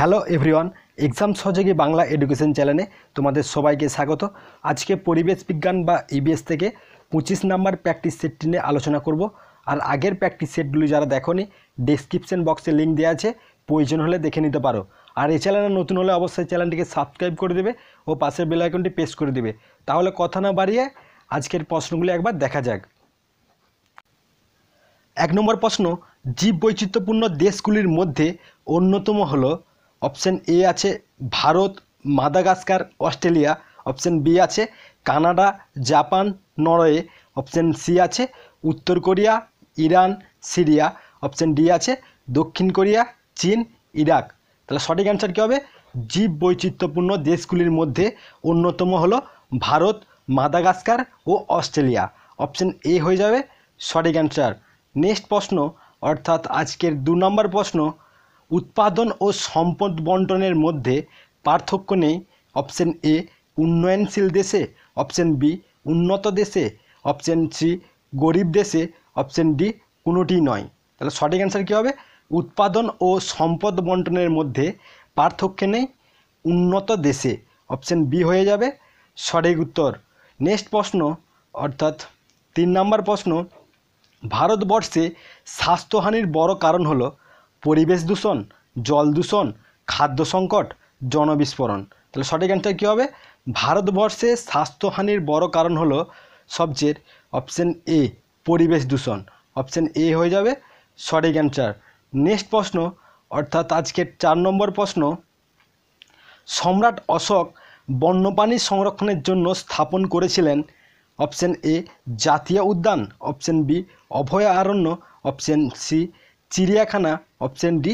hello everyone exam সহযোগী Bangla education চ্যানেলে তোমাদের সবাইকে স্বাগত আজকে পরিবেশ বিজ্ঞান বা ইবিএস e থেকে পঁচিশ নাম্বার প্র্যাকটিস সেটটি নিয়ে আলোচনা করব আর আগের প্র্যাকটিস সেটগুলি যারা নি ডেসক্রিপশন বক্সে লিঙ্ক দেওয়া আছে প্রয়োজন হলে দেখে নিতে পারো আর এই চ্যানেলে নতুন হলে অবশ্যই চ্যানেলটিকে সাবস্ক্রাইব করে দেবে ও পাশের বেলাইকনটি প্রেস করে দেবে তাহলে কথা না বাড়িয়ে আজকের প্রশ্নগুলি একবার দেখা যাক এক নম্বর প্রশ্ন জীব বৈচিত্র্যপূর্ণ দেশগুলির মধ্যে অন্যতম হলো অপশান এ আছে Bharat Madagascar Australia option B আছে Canada Japan Norway option C আছে উত্তর Korea Iran Syria option D আছে দক্ষিণ কোরিয়া চীন ইরাক তাহলে সঠিক অ্যান্সার কী হবে জীব বৈচিত্র্যপূর্ণ দেশগুলির মধ্যে অন্যতম হলো ভারত মাদাগাস্কার ও অস্ট্রেলিয়া অপশান এ হয়ে যাবে সঠিক অ্যান্সার নেক্সট প্রশ্ন অর্থাৎ আজকের দু নম্বর প্রশ্ন উৎপাদন ও সম্পদ বন্টনের মধ্যে পার্থক্য নেই অপশন এ উন্নয়নশীল দেশে অপশন বি উন্নত দেশে অপশন সি গরিব দেশে অপশন ডি কোনোটি নয় তাহলে সঠিক অ্যান্সার কী হবে উৎপাদন ও সম্পদ বন্টনের মধ্যে পার্থক্য নেই উন্নত দেশে অপশন বি হয়ে যাবে সঠিক উত্তর নেক্সট প্রশ্ন অর্থাৎ তিন নম্বর প্রশ্ন ভারতবর্ষে স্বাস্থ্যহানির বড় কারণ হলো পরিবেশ দূষণ জল দূষণ খাদ্য সংকট জনবিস্ফোরণ তাহলে সঠিক অ্যান্সার কী হবে ভারতবর্ষে স্বাস্থ্যহানির বড় কারণ হলো সবচেয়ে অপশান এ পরিবেশ দূষণ অপশান এ হয়ে যাবে সঠিক অ্যান্সার নেক্সট প্রশ্ন অর্থাৎ আজকের চার নম্বর প্রশ্ন সম্রাট অশোক বন্যপ্রাণী সংরক্ষণের জন্য স্থাপন করেছিলেন অপশান এ জাতীয় উদ্যান অপশান বি অভয়ারণ্য অপশান সি চিড়িয়াখানা অপশান ডি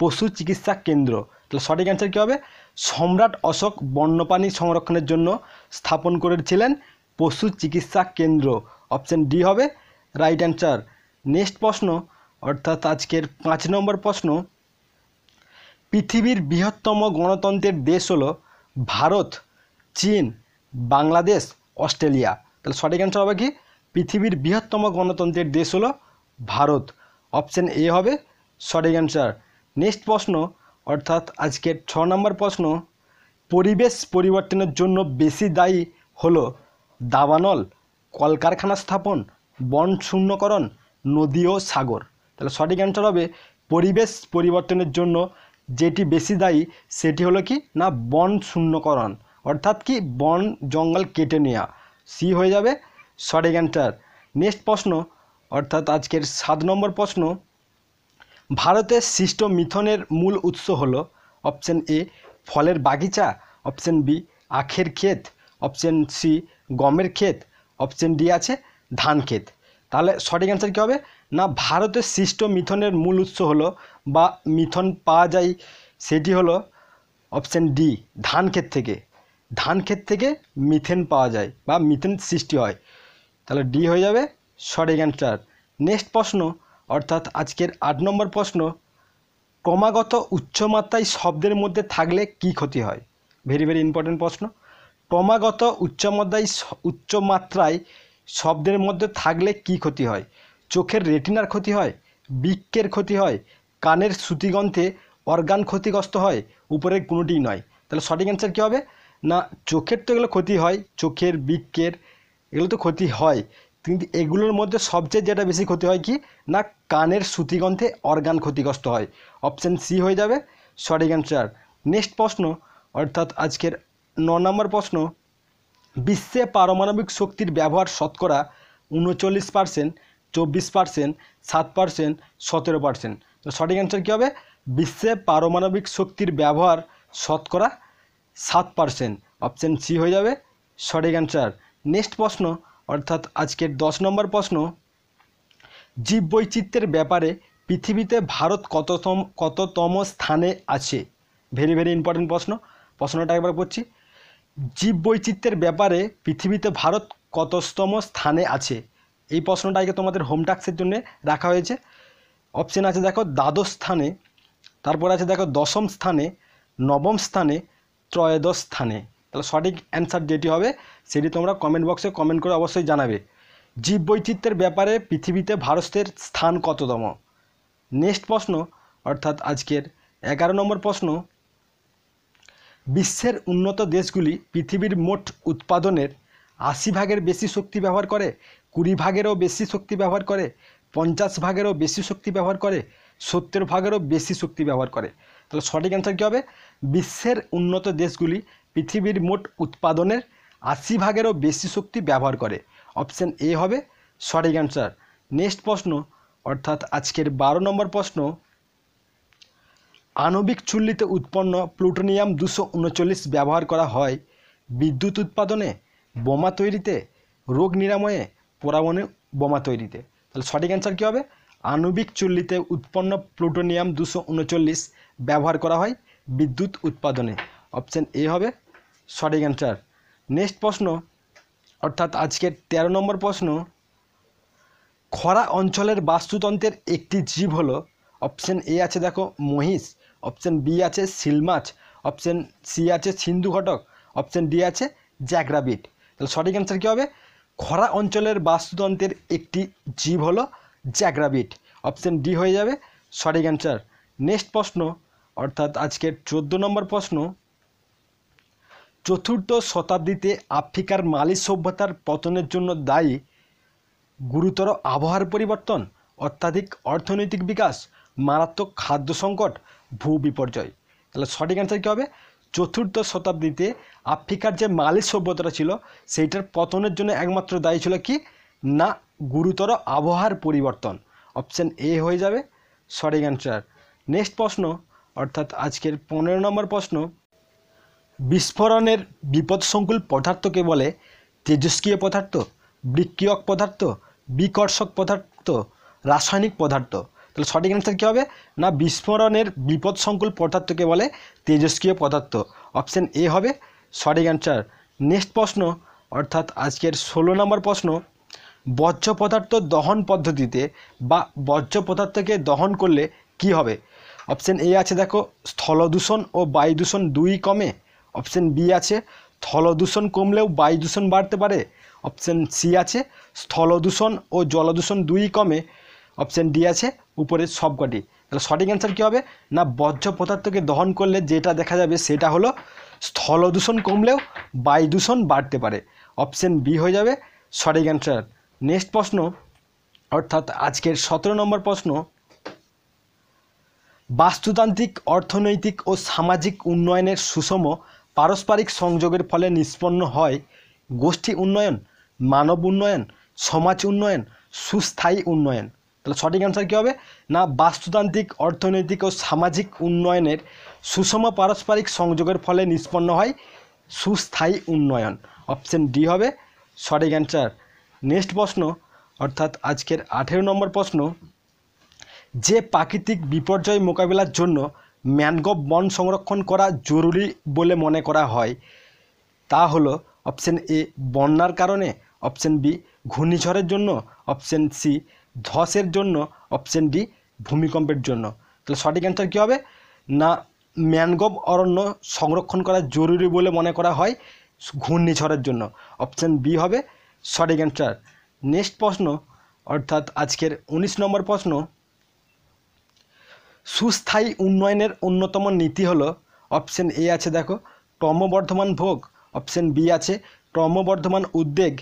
পশু চিকিৎসা কেন্দ্র তাহলে সঠিক অ্যান্সার কী হবে সম্রাট অশোক বন্যপ্রাণী সংরক্ষণের জন্য স্থাপন করেছিলেন পশু চিকিৎসা কেন্দ্র অপশান ডি হবে রাইট অ্যান্সার নেক্সট প্রশ্ন অর্থাৎ আজকের পাঁচ নম্বর প্রশ্ন পৃথিবীর বৃহত্তম গণতন্ত্রের দেশ হল ভারত চীন বাংলাদেশ অস্ট্রেলিয়া তাহলে সঠিক অ্যান্সার হবে কি পৃথিবীর বৃহত্তম গণতন্ত্রের দেশ হল ভারত অপশান এ হবে সঠিক অ্যান্সার নেক্সট প্রশ্ন অর্থাৎ আজকের ছ নম্বর প্রশ্ন পরিবেশ পরিবর্তনের জন্য বেশি দায়ী হল দাবানল কলকারখানা স্থাপন বন শূন্যকরণ নদী ও সাগর তাহলে সঠিক অ্যান্সার হবে পরিবেশ পরিবর্তনের জন্য যেটি বেশি দায়ী সেটি হলো কি না বন শূন্যকরণ অর্থাৎ কি বন জঙ্গল কেটে নেওয়া সি হয়ে যাবে সঠিক অ্যান্সার নেক্সট প্রশ্ন অর্থাৎ আজকের সাত নম্বর প্রশ্ন ভারতের সৃষ্ট মিথনের মূল উৎস হল অপশন এ ফলের বাগিচা অপশন বি আখের ক্ষেত অপশন সি গমের ক্ষেত অপশন ডি আছে ধান ক্ষেত তাহলে সঠিক অ্যান্সার কী হবে না ভারতের সৃষ্ট মিথনের মূল উৎস হলো বা মিথন পাওয়া যায় সেটি হলো অপশন ডি ধান ক্ষেত থেকে ধান ক্ষেত থেকে মিথেন পাওয়া যায় বা মিথেন সৃষ্টি হয় তাহলে ডি হয়ে যাবে সঠিক অ্যান্সার নেক্সট প্রশ্ন অর্থাৎ আজকের আট নম্বর প্রশ্ন ক্রমাগত উচ্চমাত্রায় শব্দের মধ্যে থাকলে কি ক্ষতি হয় ভেরি ভেরি ইম্পর্টেন্ট প্রশ্ন ক্রমাগত উচ্চমাত্রায় উচ্চমাত্রায় শব্দের মধ্যে থাকলে কি ক্ষতি হয় চোখের রেটিনার ক্ষতি হয় বৃক্ষের ক্ষতি হয় কানের শ্রুতিগন্ধে অর্গান ক্ষতিগ্রস্ত হয় উপরের কোনোটিই নয় তাহলে সঠিক অ্যান্সার কী হবে না চোখের তো এগুলো ক্ষতি হয় চোখের বৃক্ষের এগুলো তো ক্ষতি হয় কিন্তু এগুলোর মধ্যে সবচেয়ে যেটা বেশি ক্ষতি হয় কি না কানের সুতিগন্ধে অর্গান ক্ষতিগ্রস্ত হয় অপশান সি হয়ে যাবে সঠিক অ্যান্সার নেক্সট প্রশ্ন অর্থাৎ আজকের ন নম্বর প্রশ্ন বিশ্বে পারমাণবিক শক্তির ব্যবহার শতকরা উনচল্লিশ পার্সেন্ট চব্বিশ পার্সেন্ট সাত পার্সেন্ট সতেরো পার্সেন্ট তো সঠিক অ্যান্সার কী হবে বিশ্বে পারমাণবিক শক্তির ব্যবহার শতকরা সাত পার্সেন্ট অপশান সি হয়ে যাবে সঠিক অ্যান্সার নেক্সট প্রশ্ন অর্থাৎ আজকের দশ নম্বর প্রশ্ন জীববৈচিত্র্যের ব্যাপারে পৃথিবীতে ভারত কততম কততম স্থানে আছে ভেরি ভেরি ইম্পর্টেন্ট প্রশ্ন প্রশ্নটা একবার করছি জীববৈচিত্র্যের ব্যাপারে পৃথিবীতে ভারত কততম স্থানে আছে এই প্রশ্নটা আগে তোমাদের হোমটাক্সের জন্য রাখা হয়েছে অপশন আছে দেখো দ্বাদশ স্থানে তারপর আছে দেখো দশম স্থানে নবম স্থানে ত্রয়োদশ স্থানে তাহলে সঠিক অ্যান্সার যেটি হবে সেটি তোমরা কমেন্ট বক্সে কমেন্ট করে অবশ্যই জানাবে জীববৈচিত্র্যের ব্যাপারে পৃথিবীতে ভারতের স্থান কততম নেক্সট প্রশ্ন অর্থাৎ আজকের এগারো নম্বর প্রশ্ন বিশ্বের উন্নত দেশগুলি পৃথিবীর মোট উৎপাদনের আশি ভাগের বেশি শক্তি ব্যবহার করে কুড়ি ভাগেরও বেশি শক্তি ব্যবহার করে পঞ্চাশ ভাগেরও বেশি শক্তি ব্যবহার করে সত্তর ভাগেরও বেশি শক্তি ব্যবহার করে তাহলে সঠিক অ্যান্সার কী হবে বিশ্বের উন্নত দেশগুলি পৃথিবীর মোট উৎপাদনের আশি ভাগেরও বেশি শক্তি ব্যবহার করে অপশান এ হবে সঠিক অ্যান্সার নেক্সট প্রশ্ন অর্থাৎ আজকের বারো নম্বর প্রশ্ন আণবিক চুল্লিতে উৎপন্ন প্লুটোনিয়াম দুশো উনচল্লিশ ব্যবহার করা হয় বিদ্যুৎ উৎপাদনে বোমা তৈরিতে রোগ নিরাময়ে পরাবনে বোমা তৈরিতে তাহলে সঠিক অ্যান্সার কী হবে আণবিক চুল্লিতে উৎপন্ন প্লুটোনিয়াম দুশো উনচল্লিশ ব্যবহার করা হয় বিদ্যুৎ উৎপাদনে অপশান এ হবে সঠিক অ্যান্সার নেক্সট প্রশ্ন অর্থাৎ আজকের ১৩ নম্বর প্রশ্ন খরা অঞ্চলের বাস্তুতন্ত্রের একটি জীব হলো অপশন এ আছে দেখো মহিষ অপশন বি আছে শিলমাছ অপশন সি আছে সিন্ধু ঘটক অপশন ডি আছে জ্যাকরাবিট তাহলে সঠিক অ্যান্সার কী হবে খরা অঞ্চলের বাস্তুতন্ত্রের একটি জীব হলো জ্যাকরাবিট অপশন ডি হয়ে যাবে সঠিক অ্যান্সার নেক্সট প্রশ্ন অর্থাৎ আজকের চোদ্দো নম্বর প্রশ্ন চতুর্থ শতাব্দীতে আফ্রিকার মালি সভ্যতার পতনের জন্য দায়ী গুরুতর আবহাওয়ার পরিবর্তন অত্যাধিক অর্থনৈতিক বিকাশ মারাত্মক খাদ্য সংকট ভূ বিপর্যয় তাহলে সঠিক অ্যান্সার কী হবে চতুর্থ শতাব্দীতে আফ্রিকার যে মালি সভ্যতাটা ছিল সেইটার পতনের জন্য একমাত্র দায়ী ছিল কি না গুরুতর আবহাওয়ার পরিবর্তন অপশান এ হয়ে যাবে সঠিক অ্যান্সার নেক্সট প্রশ্ন অর্থাৎ আজকের পনেরো নম্বর প্রশ্ন বিস্ফোরণের বিপদসংকুল পদার্থকে বলে তেজস্ক্রিয় পদার্থ বিক্রিয়ক পদার্থ বিকর্ষক পদার্থ রাসায়নিক পদার্থ তাহলে সঠিক অ্যান্সার কী হবে না বিস্ফোরণের বিপদসংকুল পদার্থকে বলে তেজস্ক্রিয় পদার্থ অপশান এ হবে সঠিক অ্যান্সার নেক্সট প্রশ্ন অর্থাৎ আজকের ষোলো নম্বর প্রশ্ন বর্জ্য পদার্থ দহন পদ্ধতিতে বা বর্জ্য পদার্থকে দহন করলে কি হবে অপশান এ আছে দেখো স্থলদূষণ ও বায়ু দূষণ দুই কমে অপশান বি আছে স্থল দূষণ কমলেও বায়ু দূষণ বাড়তে পারে অপশান সি আছে স্থল দূষণ ও জল দূষণ দুই কমে অপশান ডি আছে উপরের সবকটি তাহলে সঠিক অ্যান্সার কী হবে না বর্জ্য পদার্থকে দহন করলে যেটা দেখা যাবে সেটা হলো স্থল দূষণ কমলেও বায়ু দূষণ বাড়তে পারে অপশান বি হয়ে যাবে সঠিক অ্যান্সার নেক্সট প্রশ্ন অর্থাৎ আজকের সতেরো নম্বর প্রশ্ন বাস্তুতান্ত্রিক অর্থনৈতিক ও সামাজিক উন্নয়নের সুষম পারস্পরিক সংযোগের ফলে নিষ্পন্ন হয় গোষ্ঠী উন্নয়ন মানব উন্নয়ন সমাজ উন্নয়ন সুস্থায়ী উন্নয়ন তাহলে সঠিক অ্যান্সার কী হবে না বাস্তুতান্ত্রিক অর্থনৈতিক ও সামাজিক উন্নয়নের সুষম পারস্পরিক সংযোগের ফলে নিষ্পন্ন হয় সুস্থায়ী উন্নয়ন অপশন ডি হবে সঠিক অ্যান্সার নেক্সট প্রশ্ন অর্থাৎ আজকের আঠেরো নম্বর প্রশ্ন যে প্রাকৃতিক বিপর্যয় মোকাবিলার জন্য ম্যানগ্রোভ বন সংরক্ষণ করা জরুরি বলে মনে করা হয় তা হল অপশান এ বন্যার কারণে অপশান বি ঘূর্ণিঝড়ের জন্য অপশান সি ধসের জন্য অপশান ডি ভূমিকম্পের জন্য তাহলে সঠিক অ্যান্সার কী হবে না ম্যানগ্রোভ অরণ্য সংরক্ষণ করা জরুরি বলে মনে করা হয় ঘূর্ণিঝড়ের জন্য অপশান বি হবে সঠিক অ্যান্সার নেক্সট প্রশ্ন অর্থাৎ আজকের ১৯ নম্বর প্রশ্ন সুস্থায়ী উন্নয়নের অন্যতম নীতি হলো অপশন এ আছে দেখো ক্রমবর্ধমান ভোগ অপশন বি আছে ক্রমবর্ধমান উদ্বেগ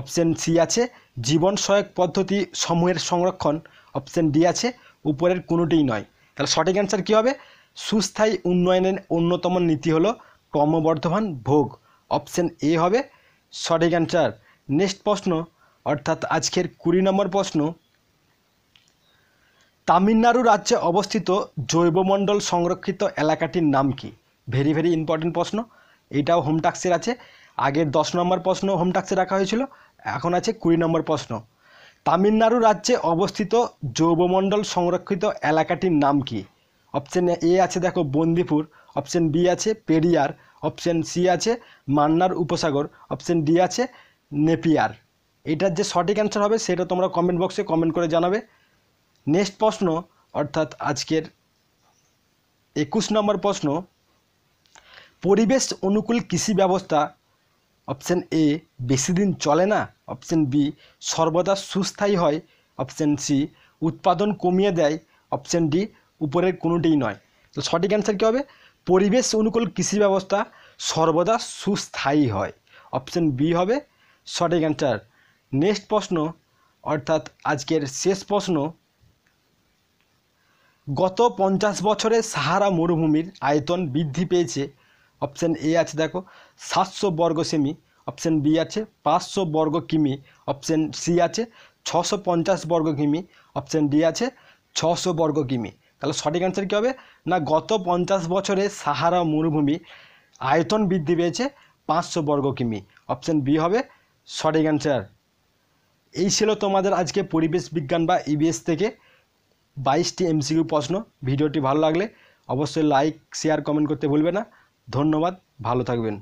অপশন সি আছে জীবন সহায়ক পদ্ধতি সমূহের সংরক্ষণ অপশন ডি আছে উপরের কোনোটিই নয় তাহলে সঠিক অ্যান্সার কী হবে সুস্থায়ী উন্নয়নের অন্যতম নীতি হলো ক্রমবর্ধমান ভোগ অপশন এ হবে সঠিক অ্যান্সার নেক্সট প্রশ্ন অর্থাৎ আজকের কুড়ি নম্বর প্রশ্ন তামিলনাড়ু রাজ্যে অবস্থিত জৈবমণ্ডল সংরক্ষিত এলাকাটির নাম কি ভেরি ভেরি ইম্পর্টেন্ট প্রশ্ন এটাও হোমটাক্সের আছে আগের দশ নম্বর প্রশ্ন হোমটাক্সে রাখা হয়েছিল এখন আছে কুড়ি নম্বর প্রশ্ন তামিলনাড়ু রাজ্যে অবস্থিত জৈবমণ্ডল সংরক্ষিত এলাকাটির নাম কি অপশন এ আছে দেখো বন্দিপুর অপশন বি আছে পেরিয়ার অপশন সি আছে মান্নার উপসাগর অপশন ডি আছে নেপিয়ার এটার যে সঠিক অ্যান্সার হবে সেটা তোমরা কমেন্ট বক্সে কমেন্ট করে জানাবে নেক্সট প্রশ্ন অর্থাৎ আজকের একুশ নম্বর প্রশ্ন পরিবেশ অনুকূল কৃষি ব্যবস্থা অপশান এ বেশি দিন চলে না অপশন বি সর্বদা সুস্থায়ী হয় অপশন সি উৎপাদন কমিয়ে দেয় অপশন ডি উপরের কোনোটিই নয় তো সঠিক অ্যান্সার কী হবে পরিবেশ অনুকূল কৃষি ব্যবস্থা সর্বদা সুস্থায়ী হয় অপশন বি হবে সঠিক অ্যান্সার নেক্সট প্রশ্ন অর্থাৎ আজকের শেষ প্রশ্ন গত পঞ্চাশ বছরে সাহারা মরুভূমির আয়তন বৃদ্ধি পেয়েছে অপশান এ আছে দেখো সাতশো বর্গ সেমি অপশান বি আছে পাঁচশো বর্গ কিমি অপশান সি আছে ছশো পঞ্চাশ বর্গ কিমি অপশান ডি আছে ছশো বর্গ কিমি তাহলে সঠিক অ্যান্সার কী হবে না গত পঞ্চাশ বছরে সাহারা মরুভূমি আয়তন বৃদ্ধি পেয়েছে পাঁচশো বর্গ কিমি অপশান বি হবে সঠিক অ্যান্সার এই ছিল তোমাদের আজকে পরিবেশ বিজ্ঞান বা ইবিএস e থেকে বাইশটি এমসিকিউ প্রশ্ন ভিডিওটি ভালো লাগলে অবশ্যই লাইক শেয়ার কমেন্ট করতে ভুলবে না ধন্যবাদ ভালো থাকবেন